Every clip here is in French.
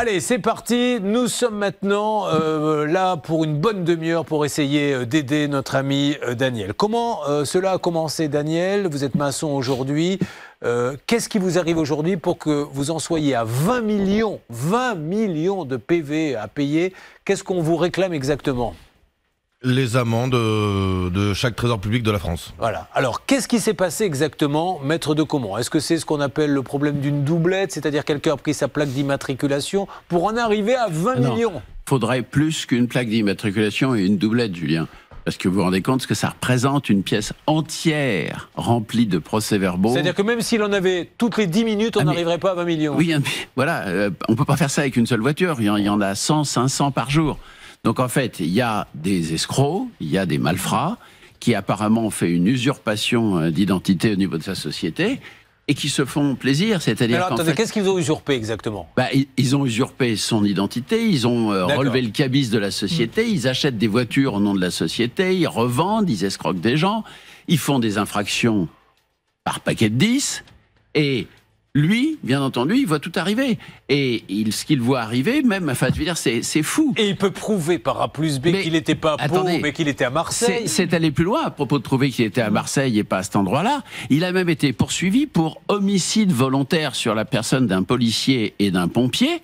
Allez, c'est parti. Nous sommes maintenant euh, là pour une bonne demi-heure pour essayer euh, d'aider notre ami euh, Daniel. Comment cela a commencé, Daniel Vous êtes maçon aujourd'hui. Qu'est-ce qui vous arrive aujourd'hui pour que vous en soyez à 20 millions, 20 millions de PV à payer Qu'est-ce qu'on vous réclame exactement les amendes euh, de chaque trésor public de la France. Voilà. Alors, qu'est-ce qui s'est passé exactement, maître de comment Est-ce que c'est ce qu'on appelle le problème d'une doublette, c'est-à-dire quelqu'un a pris sa plaque d'immatriculation pour en arriver à 20 ah millions Il Faudrait plus qu'une plaque d'immatriculation et une doublette, Julien. Parce que vous vous rendez compte que ça représente une pièce entière remplie de procès-verbaux. C'est-à-dire que même s'il en avait toutes les 10 minutes, on ah, n'arriverait pas à 20 millions. Oui, ah, mais voilà, euh, on ne peut pas faire ça avec une seule voiture. il y en a 100, 500 par jour. Donc en fait, il y a des escrocs, il y a des malfrats qui apparemment ont fait une usurpation euh, d'identité au niveau de sa société et qui se font plaisir, c'est-à-dire. Alors, attendez, qu'est-ce qu'ils ont usurpé exactement bah, ils, ont usurpé son identité, ils ont euh, relevé le cabis de la société, hmm. ils achètent des voitures au nom de la société, ils revendent, ils escroquent des gens, ils font des infractions par paquet de 10, et lui, bien entendu, il voit tout arriver. Et ce qu'il voit arriver, même, enfin, je dire, c'est fou. Et il peut prouver par A plus B qu'il n'était pas à mais qu'il était à Marseille. C'est aller plus loin à propos de prouver qu'il était à Marseille et pas à cet endroit-là. Il a même été poursuivi pour homicide volontaire sur la personne d'un policier et d'un pompier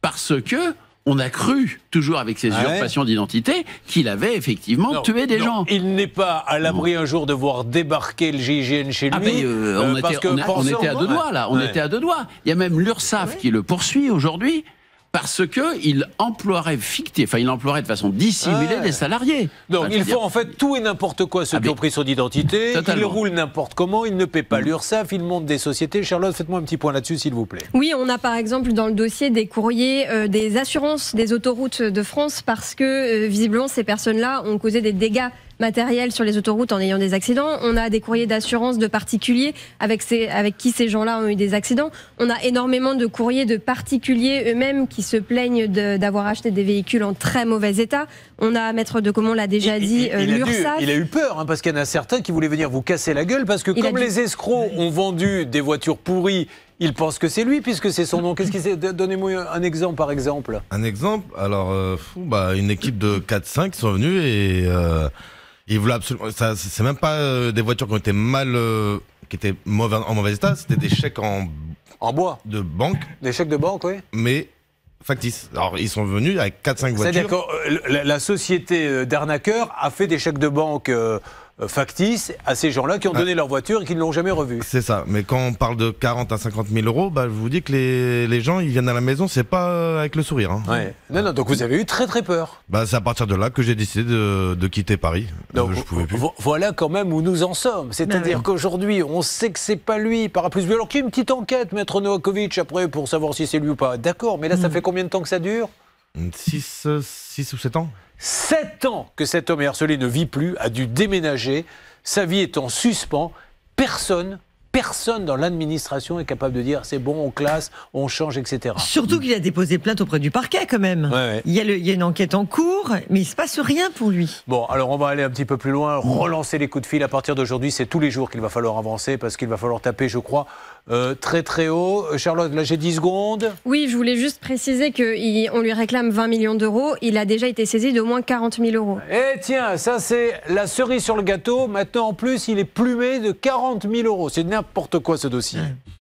parce que on a cru, toujours avec ses ah usurpations d'identité, qu'il avait effectivement tué des gens. Il n'est pas à l'abri un jour de voir débarquer le GIGN chez ah lui. Ben, euh, euh, on, était, à deux doigts, là. On était à deux doigts. Il y a même l'Ursaf qui le poursuit aujourd'hui parce que qu'il emploierait fictif, enfin il emploierait de façon dissimulée des salariés. Donc il faut en fait tout et n'importe quoi ceux ah, qui ont pris son identité, Il roule n'importe comment, il ne paie pas mm. l'URSSAF, il monte des sociétés. Charlotte, faites-moi un petit point là-dessus s'il vous plaît. Oui, on a par exemple dans le dossier des courriers euh, des assurances des autoroutes de France parce que euh, visiblement ces personnes-là ont causé des dégâts matériel sur les autoroutes en ayant des accidents. On a des courriers d'assurance de particuliers avec, ces, avec qui ces gens-là ont eu des accidents. On a énormément de courriers de particuliers eux-mêmes qui se plaignent d'avoir acheté des véhicules en très mauvais état. On a, Maître de Comment l'a déjà dit, euh, l'Ursa. Il a eu peur, hein, parce qu'il y en a certains qui voulaient venir vous casser la gueule, parce que comme les escrocs ont vendu des voitures pourries, ils pensent que c'est lui puisque c'est son nom. Qu'est-ce qu'il Donnez-moi un exemple par exemple. Un exemple Alors, euh, bah, une équipe de 4-5 sont venues et euh, ils voulaient absolument. Ça, c'est même pas euh, des voitures qui ont été mal, euh, qui étaient en mauvais état. C'était des chèques en en bois de banque, des chèques de banque, oui. mais factices. Alors ils sont venus avec 4-5 voitures. C'est-à-dire euh, la, société d'arnaqueurs a fait des chèques de banque. Euh, factice à ces gens-là qui ont donné leur voiture et qui ne l'ont jamais revue. C'est ça. Mais quand on parle de 40 à 50 000 euros, bah, je vous dis que les, les, gens, ils viennent à la maison, c'est pas euh, avec le sourire. Hein. Ouais. Non, non, donc vous avez eu très très peur. Bah, c'est à partir de là que j'ai décidé de, de, quitter Paris. Donc, euh, je pouvais plus. Voilà quand même où nous en sommes. Bah C'est-à-dire qu'aujourd'hui, on sait que c'est pas lui par plus, Alors qu'il y a une petite enquête, maître Novakovic, après, pour savoir si c'est lui ou pas. D'accord, mais là, ça mm. fait combien de temps que ça dure 6 euh, ou 7 ans 7 ans que cet homme harcelé, ne vit plus, a dû déménager, sa vie est en suspens, personne personne dans l'administration est capable de dire c'est bon, on classe, on change, etc. Surtout qu'il a déposé plainte auprès du parquet quand même. Il, y a il, une enquête en cours, mais il ne se passe rien pour lui. Bon, alors on va aller un petit peu plus loin, relancer les coups de fil. À partir d'aujourd'hui, c'est tous les jours qu'il va falloir avancer parce qu'il va falloir taper, je crois, euh, très très haut. Euh, Charlotte, là j'ai 10 secondes. Oui, je voulais juste préciser qu'on lui réclame 20 millions d'euros. Il a déjà été saisi d'au moins 40 000 euros. Eh tiens, ça c'est la cerise sur le gâteau. Maintenant en plus, il est plumé de 40 000 euros. C'est n'importe quoi ce dossier. Mmh.